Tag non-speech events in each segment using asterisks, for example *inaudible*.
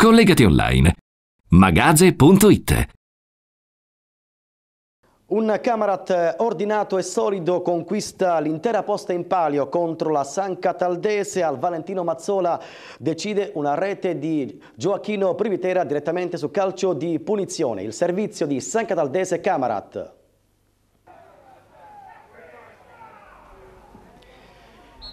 Collegati online magaze.it un Camarat ordinato e solido conquista l'intera posta in palio contro la San Cataldese. Al Valentino Mazzola decide una rete di Gioacchino Privitera direttamente su calcio di punizione. Il servizio di San Cataldese Camarat.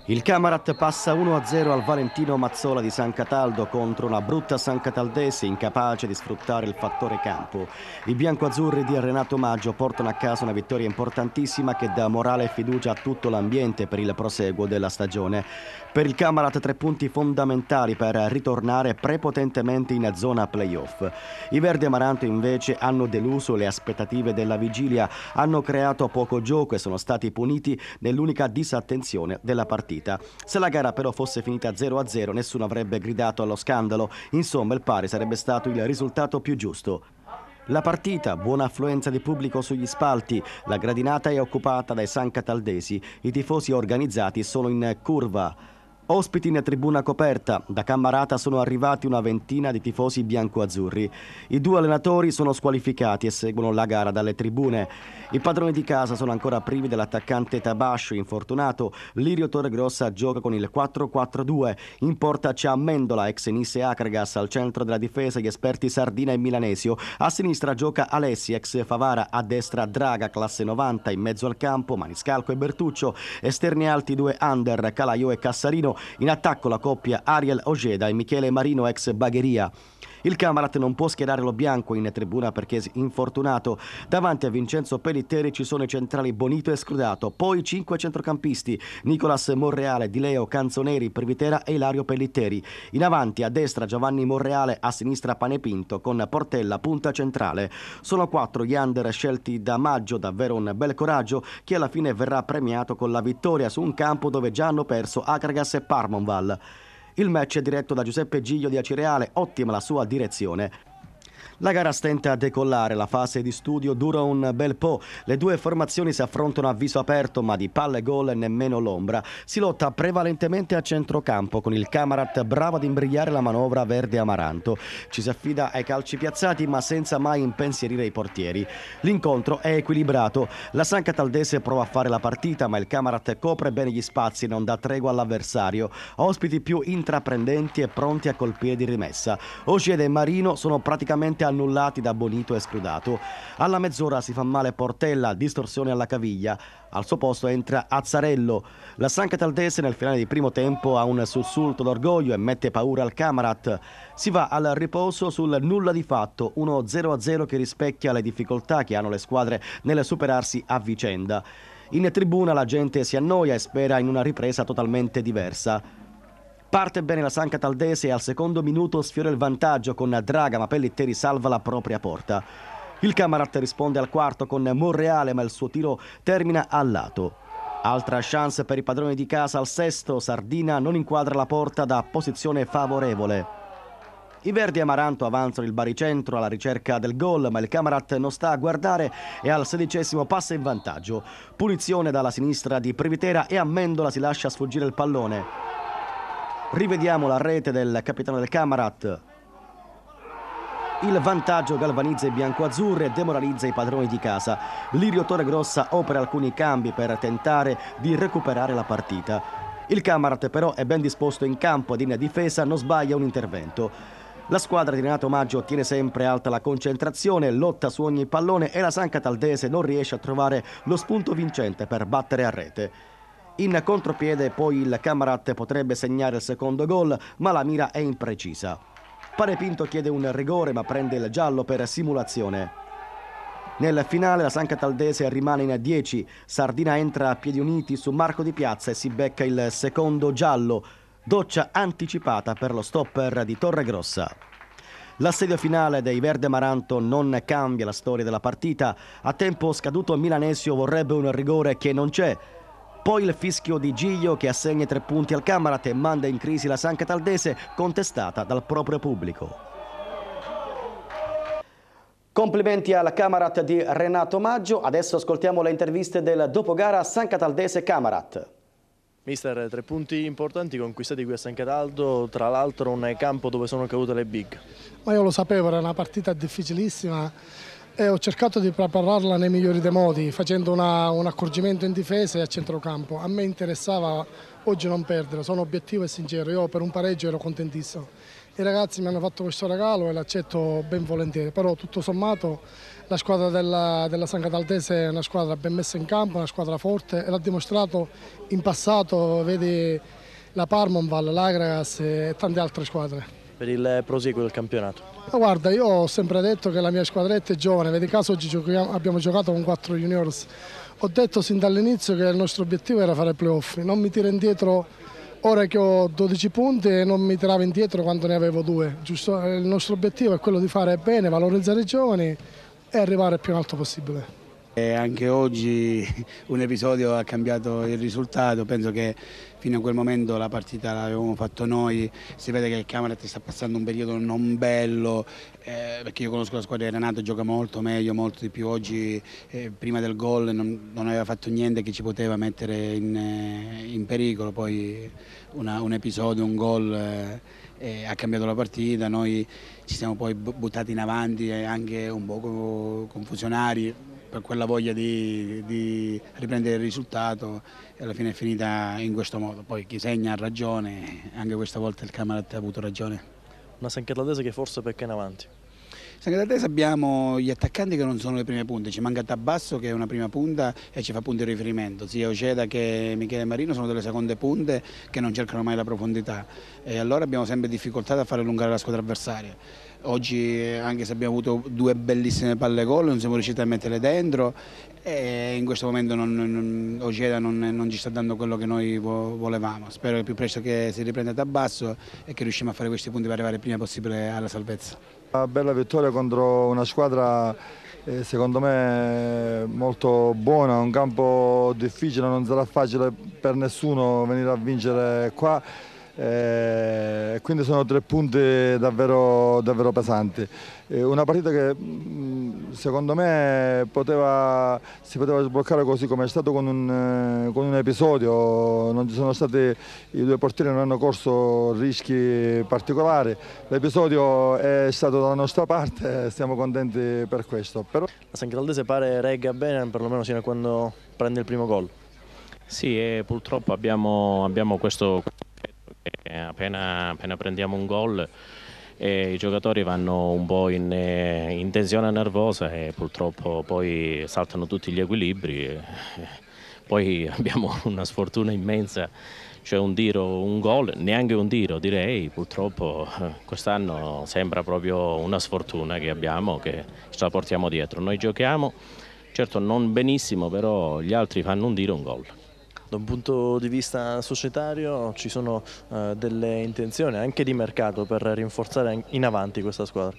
Il Camarat passa 1-0 al Valentino Mazzola di San Cataldo contro una brutta San Cataldese incapace di sfruttare il fattore campo. I biancoazzurri di Renato Maggio portano a casa una vittoria importantissima che dà morale e fiducia a tutto l'ambiente per il proseguo della stagione. Per il Camarat tre punti fondamentali per ritornare prepotentemente in zona playoff. I Verde Amaranto invece hanno deluso le aspettative della vigilia, hanno creato poco gioco e sono stati puniti nell'unica disattenzione della partita partita. Se la gara però fosse finita 0-0 nessuno avrebbe gridato allo scandalo, insomma il pari sarebbe stato il risultato più giusto. La partita, buona affluenza di pubblico sugli spalti, la gradinata è occupata dai San Cataldesi, i tifosi organizzati sono in curva. Ospiti in tribuna coperta, da Cammarata sono arrivati una ventina di tifosi bianco-azzurri. I due allenatori sono squalificati e seguono la gara dalle tribune. I padroni di casa sono ancora privi dell'attaccante Tabascio, infortunato. Lirio Torregrossa gioca con il 4-4-2. In porta c'è Amendola, ex Nisse Acragas, al centro della difesa gli esperti Sardina e Milanesio. A sinistra gioca Alessi, ex Favara, a destra Draga, classe 90, in mezzo al campo Maniscalco e Bertuccio. Esterni alti due under, Calaio e Cassarino. In attacco la coppia Ariel Ojeda e Michele Marino ex Bagheria. Il Camarat non può schierare lo bianco in tribuna perché è infortunato. Davanti a Vincenzo Pellitteri ci sono i centrali Bonito e Scrudato, poi cinque centrocampisti, Nicolas Monreale, Di Leo, Canzoneri, Privitera e Ilario Pellitteri. In avanti a destra Giovanni Monreale, a sinistra Panepinto con Portella punta centrale. Sono quattro gli under scelti da maggio, davvero un bel coraggio che alla fine verrà premiato con la vittoria su un campo dove già hanno perso Akragas e Parmonval. Il match è diretto da Giuseppe Giglio di Acireale, ottima la sua direzione. La gara stenta a decollare, la fase di studio dura un bel po'. Le due formazioni si affrontano a viso aperto, ma di palle e gol nemmeno l'ombra. Si lotta prevalentemente a centrocampo, con il Camarat bravo ad imbrigliare la manovra verde-amaranto. Ci si affida ai calci piazzati, ma senza mai impensierire i portieri. L'incontro è equilibrato. La San Cataldese prova a fare la partita, ma il Camarat copre bene gli spazi e non dà tregua all'avversario. Ospiti più intraprendenti e pronti a colpire di rimessa. Ocede e Marino sono praticamente annullati da Bonito e Scrudato. Alla mezz'ora si fa male Portella, distorsione alla caviglia. Al suo posto entra Azzarello. La Sanca Taldese nel finale di primo tempo ha un sussulto d'orgoglio e mette paura al Camarat. Si va al riposo sul nulla di fatto, uno 0 0 che rispecchia le difficoltà che hanno le squadre nel superarsi a vicenda. In tribuna la gente si annoia e spera in una ripresa totalmente diversa. Parte bene la San Cataldese e al secondo minuto sfiora il vantaggio con Draga, ma Pellitteri salva la propria porta. Il Camarat risponde al quarto con Monreale, ma il suo tiro termina a lato. Altra chance per i padroni di casa al sesto, Sardina non inquadra la porta da posizione favorevole. I verdi amaranto avanzano il baricentro alla ricerca del gol, ma il Camarat non sta a guardare e al sedicesimo passa in vantaggio. Punizione dalla sinistra di Privitera e a si lascia sfuggire il pallone. Rivediamo la rete del capitano del Camarat. Il vantaggio galvanizza i bianco-azzurri e demoralizza i padroni di casa. Lirio Torregrossa opera alcuni cambi per tentare di recuperare la partita. Il Camarat però è ben disposto in campo ed in difesa non sbaglia un intervento. La squadra di Renato Maggio tiene sempre alta la concentrazione, lotta su ogni pallone e la San Cataldese non riesce a trovare lo spunto vincente per battere a rete. In contropiede poi il Camarat potrebbe segnare il secondo gol, ma la mira è imprecisa. Pare Pinto chiede un rigore ma prende il giallo per simulazione. Nel finale la San Cataldese rimane in 10, Sardina entra a piedi uniti su Marco di Piazza e si becca il secondo giallo, doccia anticipata per lo stopper di Torregrossa. L'assedio finale dei Verde Maranto non cambia la storia della partita, a tempo scaduto Milanesio vorrebbe un rigore che non c'è, poi il fischio di Giglio che assegna tre punti al Camarat e manda in crisi la San Cataldese contestata dal proprio pubblico. Complimenti alla Camarat di Renato Maggio, adesso ascoltiamo le interviste del dopogara San Cataldese Camarat. Mister, tre punti importanti conquistati qui a San Cataldo, tra l'altro un campo dove sono cadute le big. Ma io lo sapevo, era una partita difficilissima e eh, ho cercato di prepararla nei migliori dei modi facendo una, un accorgimento in difesa e a centrocampo. A me interessava oggi non perdere, sono obiettivo e sincero, io per un pareggio ero contentissimo. I ragazzi mi hanno fatto questo regalo e l'accetto ben volentieri, però tutto sommato la squadra della, della San Cataltese è una squadra ben messa in campo, una squadra forte e l'ha dimostrato in passato, vedi la Parmonval, l'Agragas e tante altre squadre per il proseguo del campionato? Ma guarda, io ho sempre detto che la mia squadretta è giovane, vedi caso oggi giochiamo, abbiamo giocato con quattro juniors. Ho detto sin dall'inizio che il nostro obiettivo era fare playoff, non mi tiro indietro ora che ho 12 punti e non mi tiravo indietro quando ne avevo due. Giusto? Il nostro obiettivo è quello di fare bene, valorizzare i giovani e arrivare il più in alto possibile. E anche oggi *laughs* un episodio ha cambiato il risultato, penso che fino a quel momento la partita l'avevamo fatto noi, si vede che il Camaret sta passando un periodo non bello, eh, perché io conosco la squadra di Renato, gioca molto meglio, molto di più oggi, eh, prima del gol non, non, aveva fatto niente che ci poteva mettere in, eh, in pericolo, poi una, un episodio, un gol eh, eh ha cambiato la partita, noi ci siamo poi buttati in avanti eh, anche un po' confusionari per quella voglia di, di, riprendere il risultato e alla fine è finita in questo modo. Poi chi segna ha ragione, anche questa volta il Camarat ha avuto ragione. Una San Catalatese che forse pecca in avanti. San Catalatese abbiamo gli attaccanti che non sono le prime punte, ci manca Tabasso che è una prima punta e ci fa punti di riferimento, sia Oceda che Michele Marino sono delle seconde punte che non cercano mai la profondità e allora abbiamo sempre difficoltà a far allungare la squadra avversaria oggi eh, anche se abbiamo avuto due bellissime palle gol non siamo riusciti a metterle dentro e in questo momento non, non, Ojeda non, non, ci sta dando quello che noi vo, volevamo, spero che più presto che si riprenda da basso e che riusciamo a fare questi punti per arrivare il prima possibile alla salvezza. Una bella vittoria contro una squadra eh, secondo me molto buona, un campo difficile, non sarà facile per nessuno venire a vincere qua. Eh, quindi sono tre punti davvero, davvero pesanti. Eh, una partita che mm, secondo me poteva, si poteva sbloccare così come è stato con un, eh, con un episodio, stati, i due portieri non hanno corso rischi particolari, l'episodio è stato dalla nostra parte e siamo contenti per questo. Però... La San Caldese pare regga bene perlomeno fino a quando prende il primo gol. Sì, purtroppo abbiamo, abbiamo questo appena, appena prendiamo un gol i giocatori vanno un po' in, eh, in, tensione nervosa e purtroppo poi saltano tutti gli equilibri. Eh, poi *laughs* abbiamo una sfortuna immensa, cioè un tiro, un gol, neanche un tiro direi, purtroppo eh, quest'anno sembra proprio una sfortuna che abbiamo, che ce la portiamo dietro. Noi giochiamo, certo non benissimo, però gli altri fanno un tiro, un gol. Da un punto di vista societario ci sono eh, delle intenzioni anche di mercato per rinforzare in avanti questa squadra?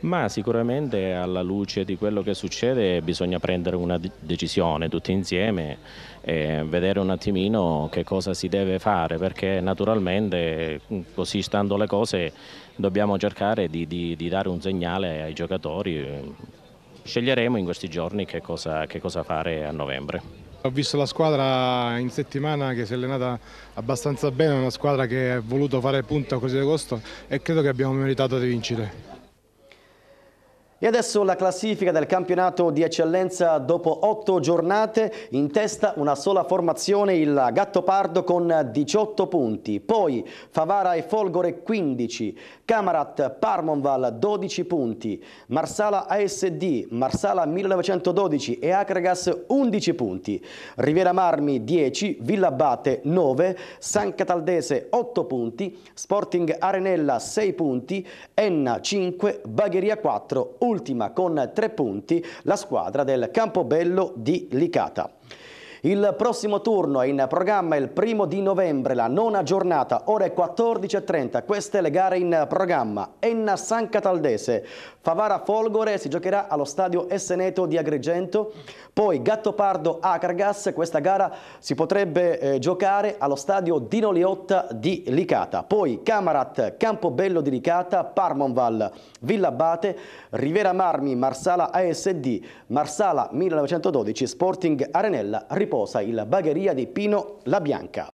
Ma sicuramente alla luce di quello che succede bisogna prendere una decisione tutti insieme e vedere un attimino che cosa si deve fare perché naturalmente così stando le cose dobbiamo cercare di, di, di dare un segnale ai giocatori. Sceglieremo in questi giorni che cosa, che cosa fare a novembre. Ho visto la squadra in settimana che si è allenata abbastanza bene, una squadra che ha voluto fare punta a così d'agosto e credo che abbiamo meritato di vincere. E adesso la classifica del campionato di eccellenza dopo otto giornate, in testa una sola formazione, il Gattopardo con 18 punti, poi Favara e Folgore 15, Camarat Parmonval 12 punti, Marsala ASD, Marsala 1912 e Acregas 11 punti, Rivera Marmi 10, Villabate 9, San Cataldese 8 punti, Sporting Arenella 6 punti, Enna 5, Bagheria 4, 1 ultima con tre punti la squadra del Campobello di Licata. Il prossimo turno è in programma il primo di novembre, la nona giornata, ore 14.30. Queste le gare in programma. Enna San Cataldese, Favara Folgore si giocherà allo stadio Esseneto di Agrigento, poi Gattopardo Acargas, questa gara si potrebbe eh, giocare allo stadio Dino Liotta di Licata, poi Camarat, Campobello di Licata, Parmonval, Abate, Rivera Marmi, Marsala ASD, Marsala 1912, Sporting Arenella, Ripollino riposa il Bagheria di Pino La Bianca.